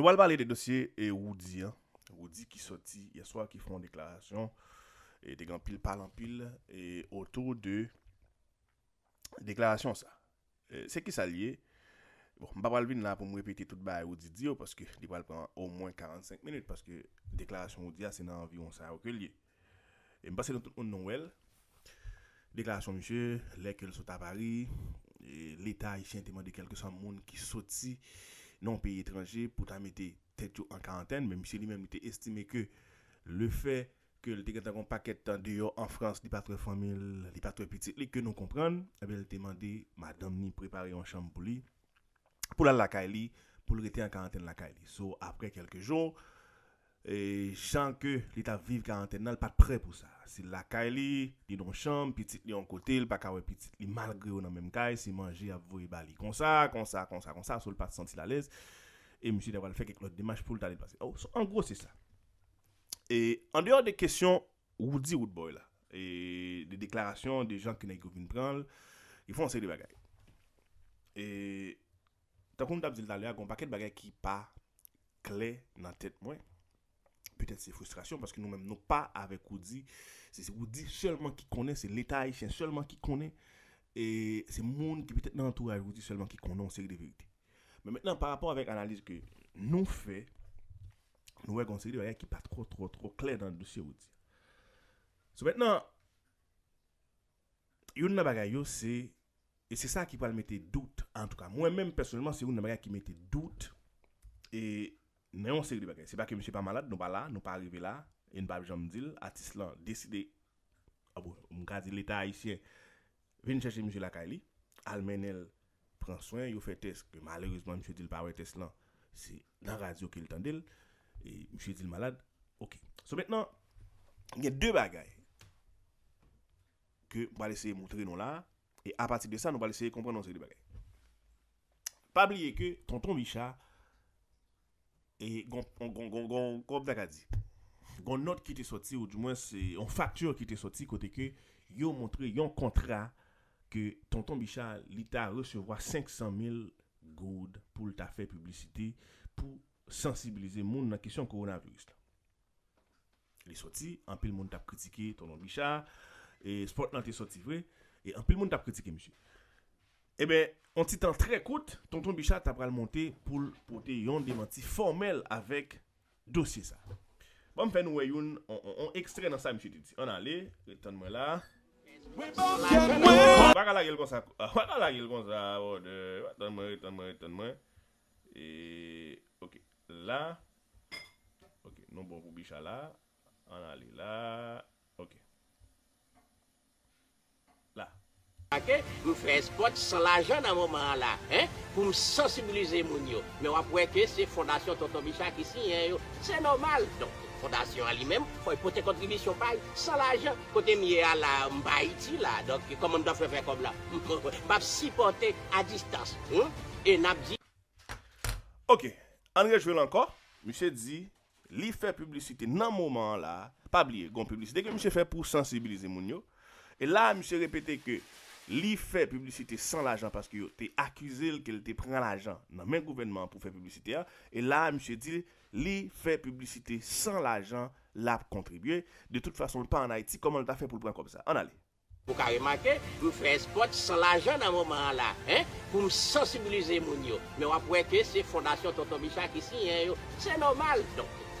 Mwen wal pale de dosye e woudi an, woudi ki soti, ya swa ki fon deklarasyon, dekampil palampil, e otou de deklarasyon sa. Se ki sa liye, mwen pa wale vin la pou mwen repete tout ba e woudi diyo, paske di wale pan au mwen 45 minout, paske deklarasyon woudi ase nan vyon sa wakil liye. Mwen pase ton nouel, deklarasyon mwen, lek el sota pari, l'eta y finteman de kelke san moun ki soti, non pays étranger pour ta mettre tête en quarantaine mais M. lui-même était estimé que le fait que le déguisement paquet de en France n'est pas très famille n'est pas très petit que nous comprenons, eh il demandé madame ni préparer un chambre pour lui pour la la pour le rester en quarantaine la Kylie. So, après quelques jours E chan ke li ta vive karenten nan l pat pre pou sa Se l laka li, li don chan, pi tit li on kote, li pa kawe pi tit Li mal gre ou nan menm kaj, si manje avoy bali Kon sa, kon sa, kon sa, kon sa, sou l pat santi la lez E msi dewa l fek ek lot de match pou l ta li pase oh, En gros se sa E an dewa de kesyon, wou di wout boy la E de deklarasyon de jan ki nan yi kouvin pranl Yifon se li bagay E takoum ta vizil talya, kon paket bagay ki pa Kle nan tet mwen peut-être c'est frustration parce que nous-mêmes, nous pas avec Oudi. C'est Oudi seulement qui connaît, c'est l'État haïtien seulement qui connaît. Et c'est le monde qui peut-être dans l'entourage Oudi seulement qui connaît on sait vérités. Mais maintenant, par rapport avec l'analyse que nous faisons, nous avons conseillé de qui pas trop, trop, trop clair dans le dossier Oudi. So, maintenant, une bagaille, c'est. Et c'est ça qui va le mettre doute, en tout cas. Moi-même, personnellement, c'est une bagaille qui mettait doute. Et Nè yon sèk di bagay, se pa ke msè pa malade, nou pa la, nou pa arrive la, e nou pa bejan mdil, ati slan, deside, abou, ah mkazi l'Etat Haitien, veni chache msè la kaili, almenel, pran soin, yo fè teske, malèrezman msè dil pa wè teslan, se nan radyo ke l'tan dil, e msè dil malade, ok. So, mètnen, yon yon dè bagay, ke mwa leseye mwotre nou la, e apatik de sa, nou pa leseye kompren nou sèk di bagay. Pa bliye ke, tonton Misha, et on comme ça dit une note qui t'est sorti ou du moins c'est une facture qui t'est sorti côté que yo montré un contrat que tonton Bichard l'ita recevoir 500 000 goud pour le fait publicité pour sensibiliser monde dans la question coronavirus il sorti en pile monde t'a critiqué tonton Bichard et sport t'est sorti vrai et en pile monde t'a critiqué monsieur Ebe, eh an ti tan tre kout, tonton bicha ta pral monte pou te yon dimanti formel avèk dosye sa. Bwam pen wè yon, an ekstren an sa mjiti ti. An ale, retan mwen la. Waka ah, la gel gonsa, waka oh, la gel gonsa, waka la gel gonsa, retan mwen, retan mwen, retan mwen. E, ok, la, ok, non bon pou bicha la, an ale la, ok. Mwen fè spot salajan nan mouman la Pou m sensibilize moun yo Mwen wap wè kè se fondasyon Toto Bichak Sè normal Fondasyon alimèm fòy pote kontribisyon Salajan kote miye ala Mba iti la Mwen fè spot A distans e Ok Anre jwè lankò Mwen fè publicite nan mouman la Pabliye goun publicite Mwen fè sensibilize moun yo e Mwen fè repete ke Li fè publisite san l'ajan, pask yo te akuse l'kel te pren l'ajan nan men gouvenman pou fè publisite a, e la, mi chè di, li fè publisite san l'ajan, la kontribuye, de tout fason l'pan anayti, koman l'ta fè pou l'pran kom sa, anale. Mou kare makè, mou fè espote san l'ajan nan mouman la, pou msansibilize moun yo, mè wap wè kè se fondasyon Toto Mishak isi, se nomal donkè.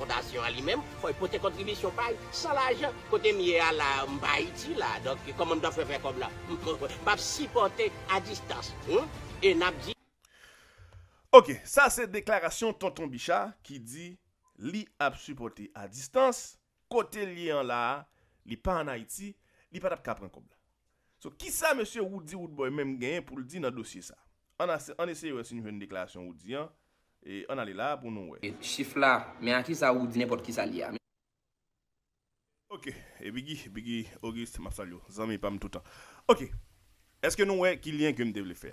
Ok, sa se deklarasyon Tonton Bichat ki di li ap supporte a distanse, kote li an la, li pa an Haiti, li pa tap kapren kobla. So, ki sa monsie Woodie Woodboy menm gen pou li di nan dosye sa? An esye yo si nou fe yon deklarasyon Woodie an. E an ale la pou nou we e Ok, e bigi, bigi Auguste Mapsalyo, zan mi pam toutan Ok, eske nou we ki liyen kem devle fer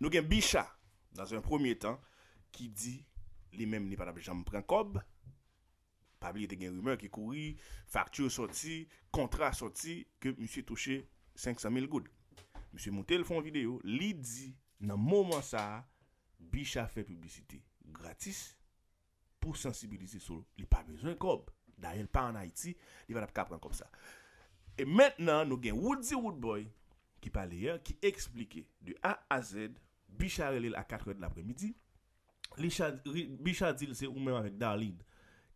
Nou gen Bichat Dans un premier tan Ki di, li menm ni para bejan mpren kob Pabli te gen rumeur ki kouri Faktyo soti Kontra soti Ke msi touche 500.000 goud Msi moutel fon video Li di nan mouman sa Bicha fait publicité gratis pour sensibiliser sur Il n'y a pas besoin de cob. D'ailleurs, pas en Haïti, il va prendre comme ça. Et maintenant, nous avons Woody Woodboy qui parle hier, hein, qui explique de A à Z, Bicha relève à 4h de l'après-midi. Bicha dit c'est ou même avec Darlene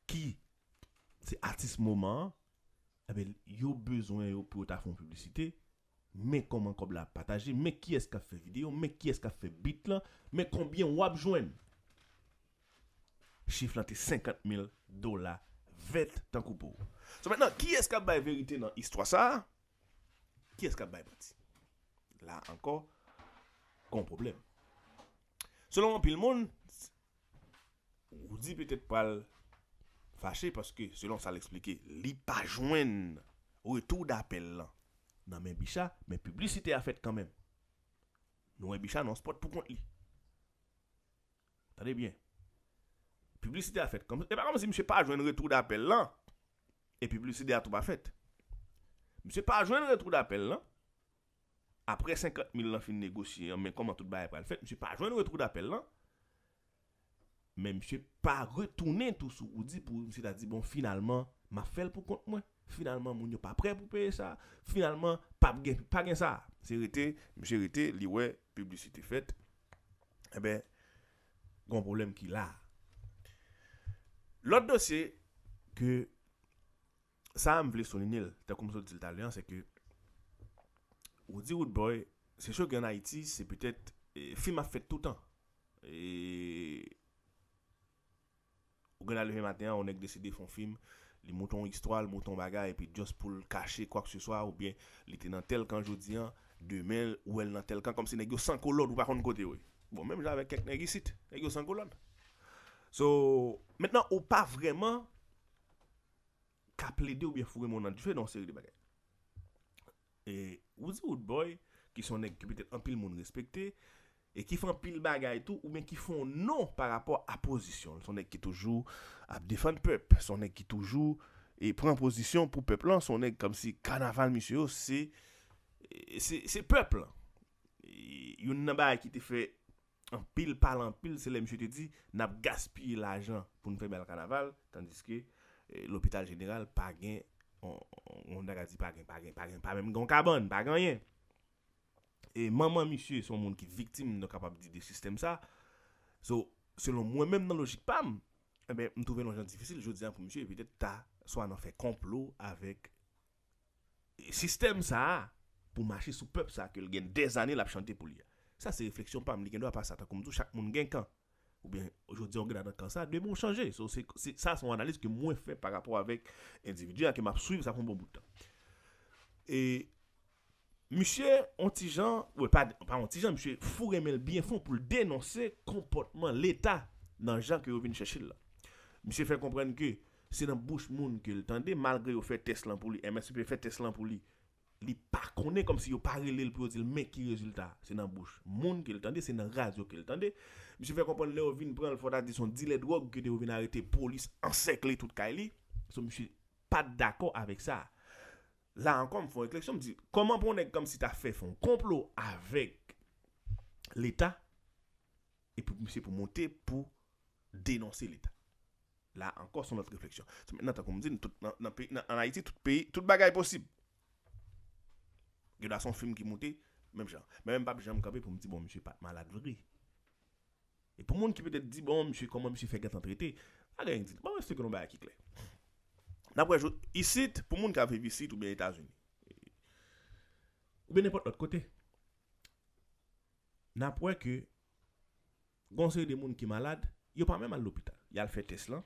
qui c'est artiste moment, il eh a ben, yo besoin pour ta fond publicité Mè koman kob la pataje, mè ki eska fe video, mè ki eska fe bit lan, mè konbyen wap jwen. Chif lan te 50.000 dola vet tan koupou. So mè nan, ki eska bay verite nan histwa sa, ki eska bay bati. La anko, kon problem. Selon an pil moun, ou di petet pal fache, paske selon sa l'explike, li pa jwen wotou da apel lan. Nan men bicha, men publisite a fet kanmen. Non we bicha, non spot pou kon yi. Tade bien. Publisite a fet kanmen. E pa kom se msè pa ajoen nou retrou da apel lan. E publisite a tou pa fet. Msè pa ajoen nou retrou da apel lan. Apre 50 000 lan fin negosye, an men kom an tout baye pral fet. Msè pa ajoen nou retrou da apel lan. Men msè pa a retounen tou sou goudi pou msè da di, bon finalman, ma fel pou kont mwen. Finalman moun yo pa pre pou peye sa Finalman pap gen, pa gen sa Se rete, mwen se rete, li we Publicite fete Ebe, eh goun problem ki la Lot do se Ke Sa m vle solenil Te komso di l talen, se ke Ou di wot boy Se sho gen Haiti, se petet Film a fete tout an Ou gen aleve maten, ou nek deside fon film Ou gen aleve maten, ou nek deside fon film Li mouton histwal, mouton bagay, pi just pou l kache kwa kse swa ou bien li te nan tel kan joudian, de mel ou el nan tel kan, kom se negyo sanko lod wakon kote woy. Bon, menm jave kek negy sit, negyo sanko lod. So, mennen ou pa vreman, ka ple de ou bien fure moun nan di fe don seri di bagay. E, wouzi wout boy, ki son negy ki petet anpil moun respekte, E ki fon pil bagay tou ou men ki fon nou par rapport a pozisyon. Son ek ki toujou ap defan pep. Son ek ki toujou e pren pozisyon pou pep lan. Son ek kom si kanaval, misyo yo, se pep lan. Yon nan bay ki te fe en pil pal en pil, se le misyo te di, nap gaspil ajan pou nou fe bel kanaval. Tandis ke eh, l'opital jeneral pa gen, on daga di pa gen, pa gen, pa gen, pa men gonkabon, pa gen yen. E maman misye son moun ki viktim nou kapap di dey sistem sa. So, selon mwen men nan logik pam, ebe, eh m touven loun jan difisil. Jou diyan pou misye, evite ta, so an an fe complot avek sistem sa, pou machi sou pep sa, ke l gen dez ane lap chante pou li. Sa se refleksyon pam, li gen do apas sa, takou mdou chak moun gen kan. Ou bien, joun diyan gen adan kan sa, dey moun chanje. So, sa son analize ki mwen fe par rapor avek individu a ke map suiv, sa foun bon boutan. E... Mishè ontijan, wè pa ontijan, mishè furemè l'byenfon pou l'denonsè kompotman l'Etat nan jan kè yo vin chèchil la. Mishè fè komprenn kè, sè nan bouch moun kè l'tande, malgré yo fè teslan pou li, MSP fè teslan pou li, li pa kone kom si yo pari lè l'prosil mè ki rezultat, sè nan bouch moun kè l'tande, sè nan radyo kè l'tande. Mishè fè komprenn lè yo vin pran l'fotat dison di lè drog kè de yo vin arete polis ansek lè tout kè li, sou mishè pat dako avèk sa. La ankon mwen fwe refleksyon mwen di, koman pou mwen ek kom si ta fe fwe konplo avek l'Etat, e pou mwen se pou monte pou denonse l'Etat. La ankon son lot refleksyon. Se mena ta kon mwen di, nan Haiti, tout bagay posib. Gyo da son film ki monte, men mwen pa bichan mwen kabe pou mwen di, bon mwen se pat malade vri. E pou mwen ki pwede di, bon mwen se fwe katan trete, a gen yon di, bon mwen se kon mwen akikle. Napwe yo, isit, pou moun ki ave visit ou be Etats-Unis, ou be nepot ot kote, napwe ki gonsen yo de moun ki malade, yo pa mèm an l'hôpital, ya l'fètes lan,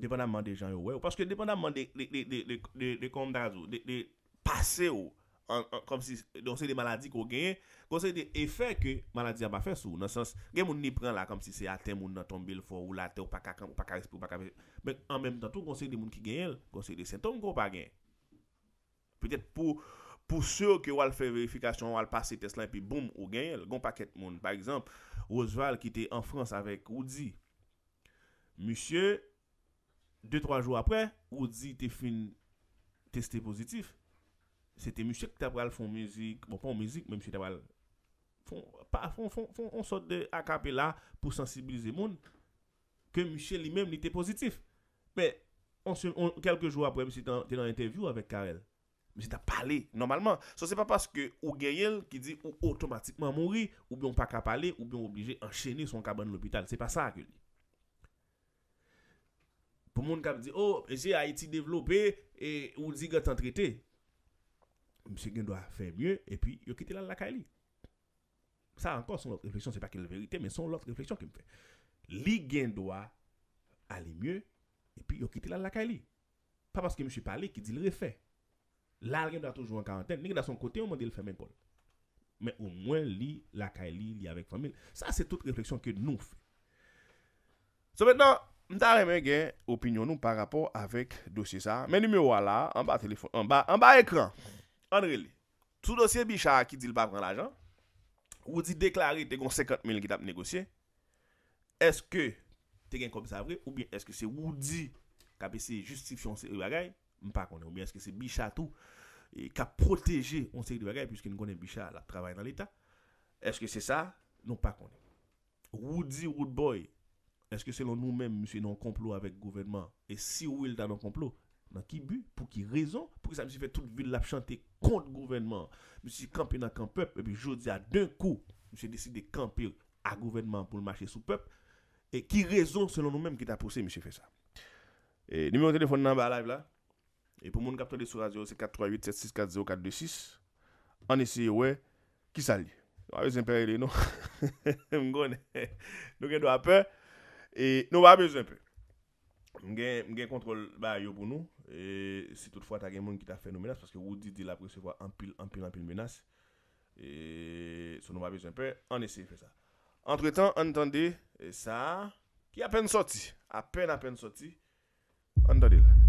depèndamman de jan yo wè ou, paske depèndamman de kom dras ou, de pase ou, kon se de maladi kon genye, kon se de efè ke maladi an pa fè sou. Nan sens, gen moun ni pran la, kon se se ate moun nan tombe l fò, ou la ate, ou pa kakam, ou pa karispi, ou pa kapè. Men, an mèm tan tou, kon se de moun ki genye, kon se de sentom kon pa genye. Pètèt pou, pou sou ke wal fè verifikasyon, wal pase teslan, pi boum, kon pa ket moun. Par exemple, Ousval ki te en Frans avèk, ou di, Mishye, de troa jou apè, ou di te fin testè pozitif, c'était Michel qui t'a font musique, bon, pas en musique, mais M. t'a on sort de a là pour sensibiliser le monde que Michel lui-même était positif. Mais on, quelques jours après, monsieur était dans l'interview avec Karel. Monsieur t'a parlé normalement. Ce so, n'est pas parce que ou gayel qui dit ou automatiquement mourir, ou bien pas qu'à parler, ou bien obligé enchaîner son cabane à l'hôpital. C'est pas ça que lui. Pour le monde qui dit, oh, j'ai Haïti développé, et ou dit que t'en traité. M. Gen doit faire mieux, et puis il a quitté la lacaille. Ça encore, son autre réflexion, Ce n'est pas quelle vérité, mais son autre réflexion qui me fait. Li doit aller mieux, et puis il a quitté la lacaille. Pas parce que monsieur parlé qui dit le refait. Là, il doit toujours en quarantaine. Il de son côté, on m'a dit fait mes même Mais au moins, li, la il est avec famille. Ça, c'est toute réflexion que nous faisons. So maintenant, Mta reme donner opinion opinion par rapport avec dossier ça. Mais numéro là, en bas téléphone, en bas en bas écran. Anre li, tout dosye bichat ki dil pa pran l'ajan, wou di deklare te kon 50 mil ki tap negosye, eske te gen kompisa vre, ou bien eske se wou di ka bese justifikyon seri bagay, m pa konen, ou bien eske se bichat ou, e, ka proteje on seri bagay, pwiske nou konen bichat la travay nan l'Etat, eske se sa, nou pa konen. Wou di, wou boy, eske selon nou men, mse non komplo avèk gouvenman, e si wou il da non komplo, nan ki bu, pou ki rezon, Ou ki sa mi se fe tout vide lap chante kont gouvernement. Mi se kampi nan kamp pep. E bi jodi a d'un kou. Mi se desi de kampi a gouvernement pou l'mache sou pep. E ki rezon selon nou menm ki ta pousse mi se fe sa. E nou moun telefon nan ba live la. E pou moun kaptele sou radio se 438-764-0426. An esi we. Ki sa li. Nou a vezin pe re le nou. M goun. Nou gen nou a pe. E nou a vezin pe. M gen kontrol ba yo pou nou e, Si toutfwa ta gen moun ki ta fè nou menas Paske wou di di la presevwa Ampil ampil ampil menas Se nou m avèz un pè An esè fè sa Antre tan an tende E sa ki apen soti Apen apen soti An tende la